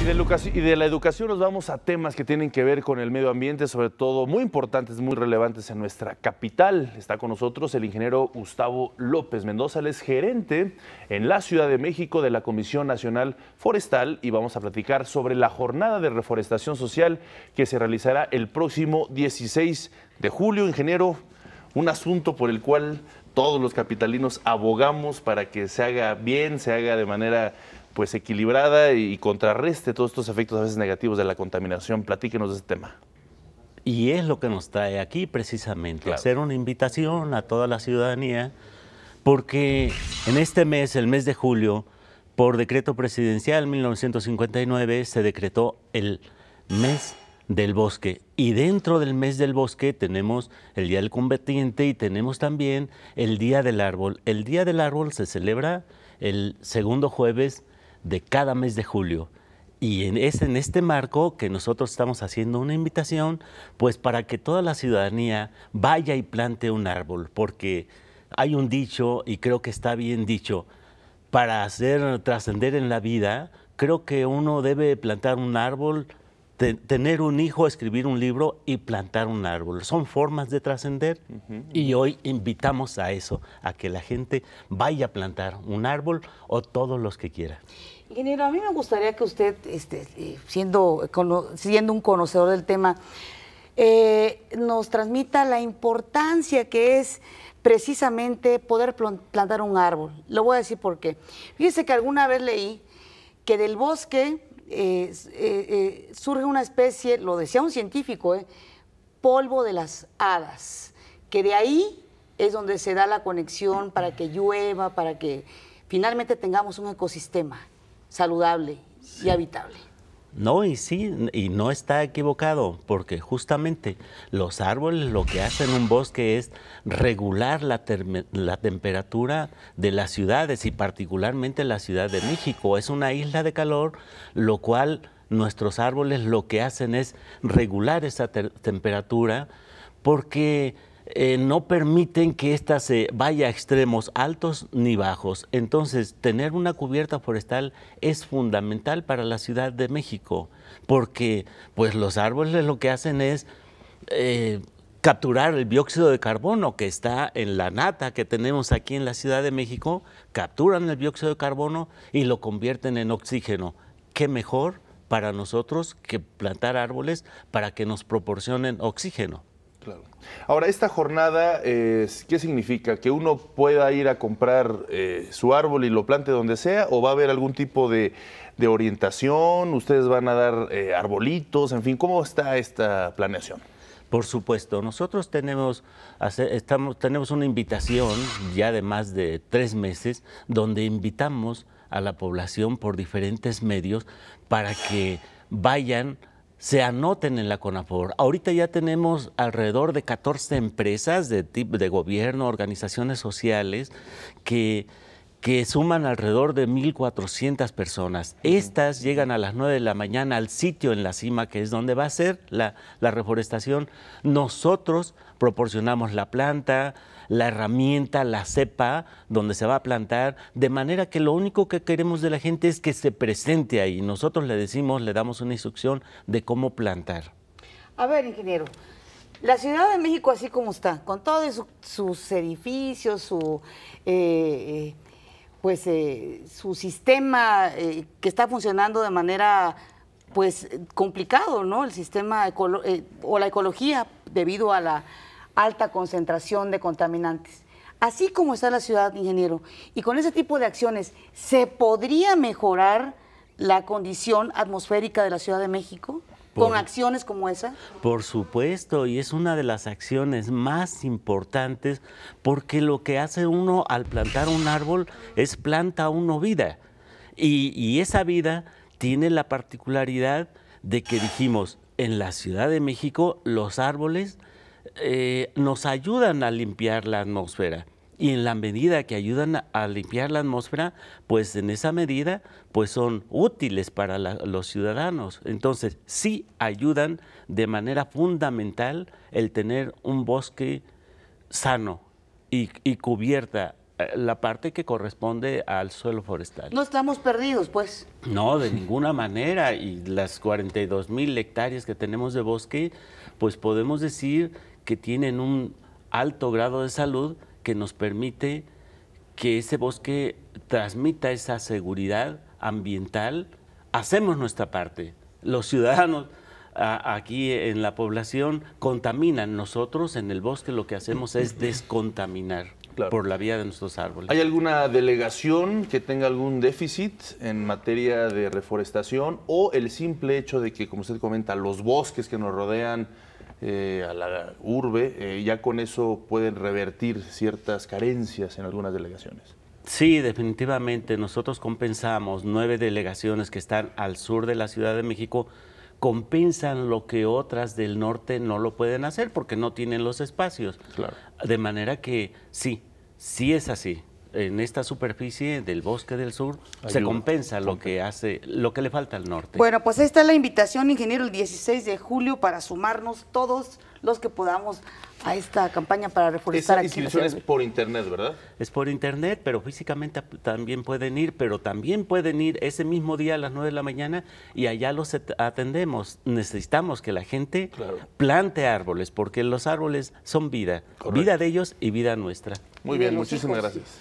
Y de, la educación nos vamos a temas que tienen que ver con el medio ambiente, sobre todo muy importantes, muy relevantes en nuestra capital. Está con nosotros el ingeniero Gustavo López Mendoza, es gerente en la Ciudad de México de la Comisión Nacional Forestal y vamos a platicar sobre la jornada de reforestación social que se realizará el próximo 16 de julio. Ingeniero, un asunto por el cual todos los capitalinos abogamos para que se haga bien, se haga de manera pues equilibrada y contrarreste todos estos efectos a veces negativos de la contaminación. Platíquenos de este tema. Y es lo que nos trae aquí precisamente, hacer una invitación a toda la ciudadanía, porque en este mes, el mes de julio, por decreto presidencial 1959 se decretó el mes del bosque. Y dentro del mes del bosque tenemos el Día del Combatiente y tenemos también el Día del Árbol. El Día del Árbol se celebra el segundo jueves de cada mes de julio. Y en, es en este marco que nosotros estamos haciendo una invitación, pues para que toda la ciudadanía vaya y plante un árbol, porque hay un dicho, y creo que está bien dicho, para hacer trascender en la vida, creo que uno debe plantar un árbol tener un hijo, escribir un libro y plantar un árbol. Son formas de trascender y hoy invitamos a eso, a que la gente vaya a plantar un árbol o todos los que quiera. Ingeniero, a mí me gustaría que usted, este, eh, siendo, siendo un conocedor del tema, eh, nos transmita la importancia que es precisamente poder plantar un árbol. Lo voy a decir porque. qué. Fíjese que alguna vez leí que del bosque eh, eh, eh, surge una especie, lo decía un científico, polvo de las hadas, que de ahí es donde se da la conexión para que llueva, para que finalmente tengamos un ecosistema saludable y habitable. No, y sí, y no está equivocado, porque justamente los árboles lo que hacen un bosque es regular la, la, temperatura de las ciudades y particularmente la Ciudad de México. Es una isla de calor, lo cual nuestros árboles lo que hacen es regular esa temperatura, porque eh, no permiten que ésta se vaya a extremos altos ni bajos. Entonces, tener una cubierta forestal es fundamental para la Ciudad de México, porque pues, los árboles lo que hacen es eh, capturar el dióxido de carbono que está en la nata que tenemos aquí en la Ciudad de México, capturan el dióxido de carbono y lo convierten en oxígeno. ¿Qué mejor para nosotros que plantar árboles para que nos proporcionen oxígeno? Claro. Ahora, esta jornada, eh, ¿qué significa? ¿Que uno pueda ir a comprar eh, su árbol y lo plante donde sea? ¿O va a haber algún tipo de, orientación? ¿Ustedes van a dar eh, arbolitos? En fin, ¿cómo está esta planeación? Por supuesto, nosotros tenemos, estamos, tenemos una invitación ya de más de tres meses donde invitamos a la población por diferentes medios para que vayan se anoten en la CONAFOR. Ahorita ya tenemos alrededor de 14 empresas de, de gobierno, organizaciones sociales que que suman alrededor de 1.400 personas. Estas llegan a las 9 de la mañana al sitio en la cima, que es donde va a ser la, reforestación. Nosotros proporcionamos la planta, la herramienta, la cepa donde se va a plantar, de manera que lo único que queremos de la gente es que se presente ahí. Nosotros le decimos, le damos una instrucción de cómo plantar. A ver, ingeniero, la Ciudad de México así como está, con todos sus, edificios, su... Eh, eh, pues eh, su sistema eh, que está funcionando de manera pues complicado, ¿no? El sistema eh, o la ecología debido a la alta concentración de contaminantes. Así como está la ciudad, ingeniero, y con ese tipo de acciones, ¿se podría mejorar la condición atmosférica de la Ciudad de México? ¿Con acciones como esa? Por supuesto, y es una de las acciones más importantes porque lo que hace uno al plantar un árbol es planta uno vida. Y, esa vida tiene la particularidad de que dijimos, en la Ciudad de México los árboles eh, nos ayudan a limpiar la atmósfera y en la medida que ayudan a limpiar la atmósfera, pues en esa medida pues son útiles para los ciudadanos. Entonces, sí ayudan de manera fundamental el tener un bosque sano y, y cubierta eh, la parte que corresponde al suelo forestal. No estamos perdidos, pues. No, de ninguna manera. Y las 42 mil hectáreas que tenemos de bosque, pues podemos decir que tienen un alto grado de salud que nos permite que ese bosque transmita esa seguridad ambiental. Hacemos nuestra parte. Los ciudadanos aquí en la población contaminan. Nosotros en el bosque lo que hacemos es descontaminar. por la vía de nuestros árboles. ¿Hay alguna delegación que tenga algún déficit en materia de reforestación o el simple hecho de que, como usted comenta, los bosques que nos rodean eh, a la urbe, eh, ya con eso pueden revertir ciertas carencias en algunas delegaciones. Sí, definitivamente. Nosotros compensamos nueve delegaciones que están al sur de la Ciudad de México, compensan lo que otras del norte no lo pueden hacer porque no tienen los espacios. Claro. De manera que sí, sí es así en esta superficie del bosque del sur se compensa lo que hace, lo que le falta al norte. Bueno, pues esta es la invitación, ingeniero, el 16 de julio para sumarnos todos los que podamos a esta campaña para reforestar aquí. es por internet, ¿verdad? Es por internet, pero físicamente también pueden ir, pero también pueden ir ese mismo día a las 9 de la mañana y allá los atendemos. Necesitamos que la gente plante árboles, porque los árboles son vida, vida de ellos y vida nuestra. Muy bien, muchísimas gracias.